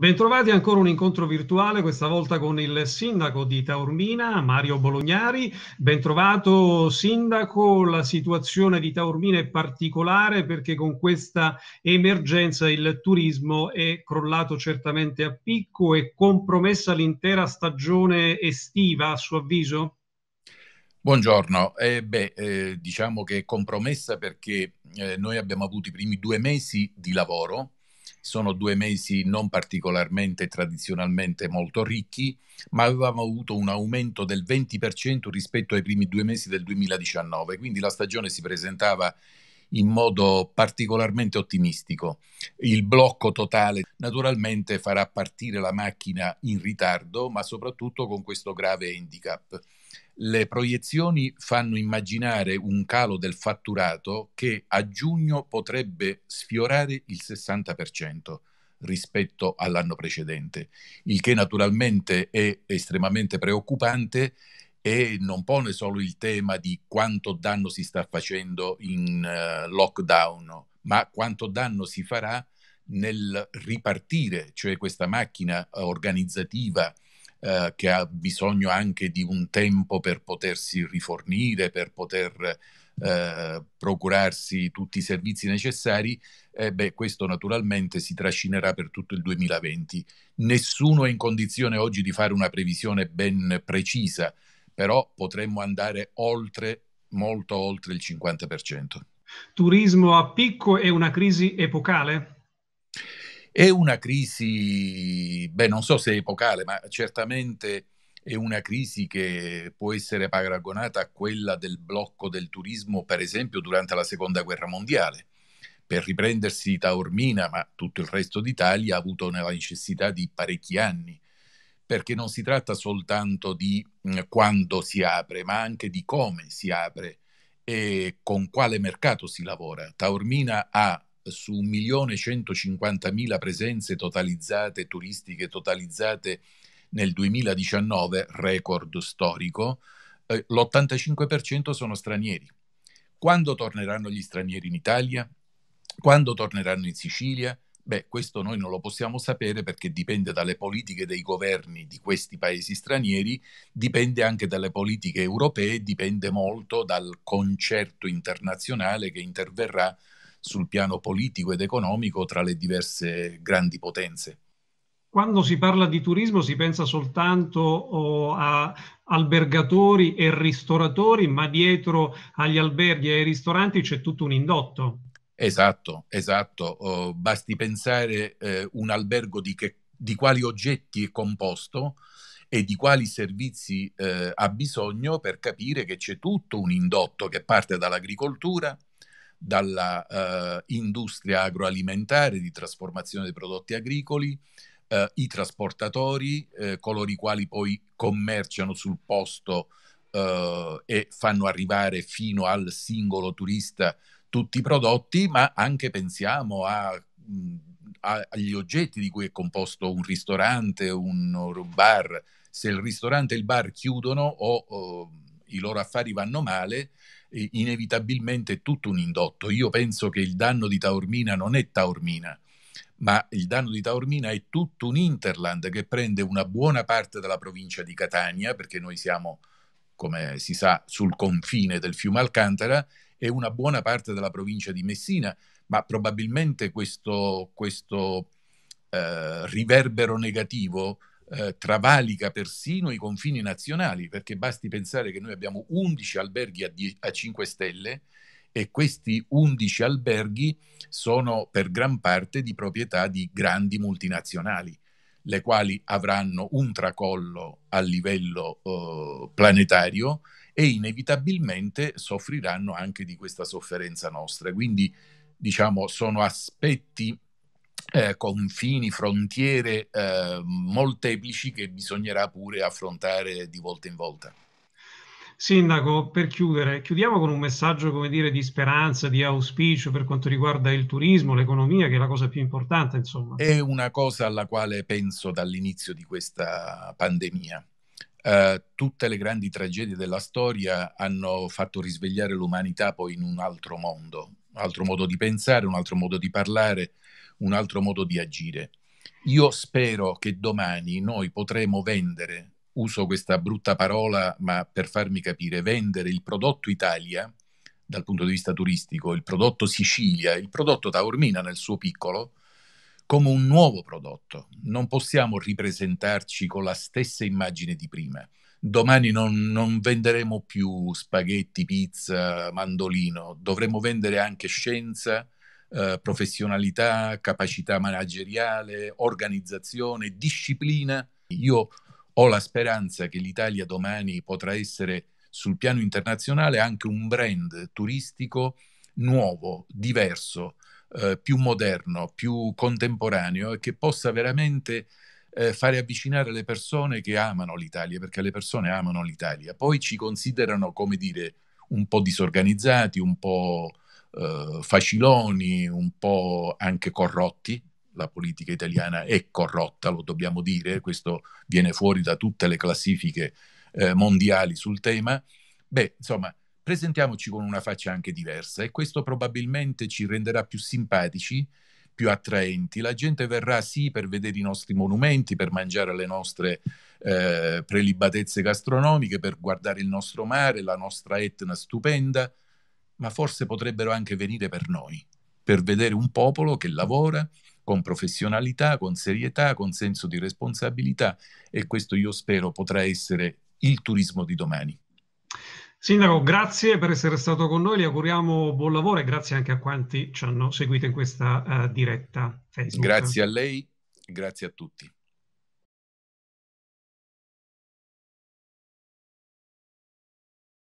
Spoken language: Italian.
Bentrovati ancora un incontro virtuale, questa volta con il sindaco di Taormina, Mario Bolognari. Bentrovato sindaco, la situazione di Taormina è particolare perché con questa emergenza il turismo è crollato certamente a picco e compromessa l'intera stagione estiva, a suo avviso? Buongiorno, eh, beh, eh, diciamo che è compromessa perché eh, noi abbiamo avuto i primi due mesi di lavoro sono due mesi non particolarmente tradizionalmente molto ricchi, ma avevamo avuto un aumento del 20% rispetto ai primi due mesi del 2019, quindi la stagione si presentava in modo particolarmente ottimistico. Il blocco totale naturalmente farà partire la macchina in ritardo, ma soprattutto con questo grave handicap. Le proiezioni fanno immaginare un calo del fatturato che a giugno potrebbe sfiorare il 60% rispetto all'anno precedente, il che naturalmente è estremamente preoccupante e non pone solo il tema di quanto danno si sta facendo in uh, lockdown, ma quanto danno si farà nel ripartire, cioè questa macchina eh, organizzativa uh, che ha bisogno anche di un tempo per potersi rifornire, per poter eh, procurarsi tutti i servizi necessari, eh beh, questo naturalmente si trascinerà per tutto il 2020. Nessuno è in condizione oggi di fare una previsione ben precisa però potremmo andare oltre, molto oltre il 50%. Turismo a picco è una crisi epocale? È una crisi, beh non so se epocale, ma certamente è una crisi che può essere paragonata a quella del blocco del turismo, per esempio, durante la Seconda Guerra Mondiale. Per riprendersi Taormina, ma tutto il resto d'Italia, ha avuto la necessità di parecchi anni perché non si tratta soltanto di mm, quando si apre, ma anche di come si apre e con quale mercato si lavora. Taormina ha su 1.150.000 presenze totalizzate, turistiche totalizzate nel 2019, record storico, eh, l'85% sono stranieri. Quando torneranno gli stranieri in Italia? Quando torneranno in Sicilia? Beh, questo noi non lo possiamo sapere perché dipende dalle politiche dei governi di questi paesi stranieri, dipende anche dalle politiche europee, dipende molto dal concerto internazionale che interverrà sul piano politico ed economico tra le diverse grandi potenze. Quando si parla di turismo si pensa soltanto oh, a albergatori e ristoratori, ma dietro agli alberghi e ai ristoranti c'è tutto un indotto. Esatto, esatto. Oh, basti pensare eh, un albergo di, che, di, quali oggetti è composto e di quali servizi eh, ha bisogno per capire che c'è tutto un indotto che parte dall'agricoltura, dall'industria eh, agroalimentare di trasformazione dei prodotti agricoli, eh, i trasportatori, eh, coloro i quali poi commerciano sul posto eh, e fanno arrivare fino al singolo turista tutti i prodotti, ma anche pensiamo a, a, agli oggetti di cui è composto un ristorante, un, bar. Se il ristorante e il bar chiudono o, o i loro affari vanno male, inevitabilmente è tutto un indotto. Io penso che il danno di Taormina non è Taormina, ma il danno di Taormina è tutto un Interland che prende una buona parte della provincia di Catania, perché noi siamo, come si sa, sul confine del fiume Alcantara, e una buona parte della provincia di Messina, ma probabilmente questo, questo eh, riverbero negativo eh, travalica persino i confini nazionali, perché basti pensare che noi abbiamo 11 alberghi a, die- a 5 stelle e questi 11 alberghi sono per gran parte di proprietà di grandi multinazionali le quali avranno un tracollo a livello eh, planetario e inevitabilmente soffriranno anche di questa sofferenza nostra. Quindi, diciamo, sono aspetti, eh, confini, frontiere eh, molteplici che bisognerà pure affrontare di volta in volta. Sindaco, per chiudere, chiudiamo con un messaggio come dire, di speranza, di auspicio per quanto riguarda il turismo, l'economia, che è la cosa più importante. Insomma. È una cosa alla quale penso dall'inizio di questa pandemia. Uh, tutte le grandi tragedie della storia hanno fatto risvegliare l'umanità poi in un altro mondo, un altro modo di pensare, un altro modo di parlare, un altro modo di agire. Io spero che domani noi potremo vendere uso questa brutta parola, ma per farmi capire, vendere il prodotto Italia dal punto di vista turistico, il prodotto Sicilia, il prodotto Taormina nel suo piccolo, come un nuovo prodotto. Non possiamo ripresentarci con la stessa immagine di prima. Domani non, non venderemo più spaghetti, pizza, mandolino, dovremo vendere anche scienza, eh, professionalità, capacità manageriale, organizzazione, disciplina. Io ho la speranza che l'Italia domani potrà essere sul piano internazionale anche un brand turistico nuovo, diverso, eh, più moderno, più contemporaneo e che possa veramente eh, fare avvicinare le persone che amano l'Italia, perché le persone amano l'Italia. Poi ci considerano, come dire, un po' disorganizzati, un po' eh, faciloni, un po' anche corrotti, la politica italiana è corrotta, lo dobbiamo dire, questo viene fuori da tutte le classifiche eh, mondiali sul tema. Beh, insomma, presentiamoci con una faccia anche diversa e questo probabilmente ci renderà più simpatici, più attraenti. La gente verrà sì per vedere i nostri monumenti, per mangiare le nostre eh, prelibatezze gastronomiche, per guardare il nostro mare, la nostra Etna stupenda, ma forse potrebbero anche venire per noi, per vedere un popolo che lavora, con professionalità, con serietà, con senso di responsabilità e questo io spero potrà essere il turismo di domani. Sindaco, grazie per essere stato con noi, le auguriamo buon lavoro e grazie anche a quanti ci hanno seguito in questa uh, diretta Facebook. Grazie a lei, grazie a tutti.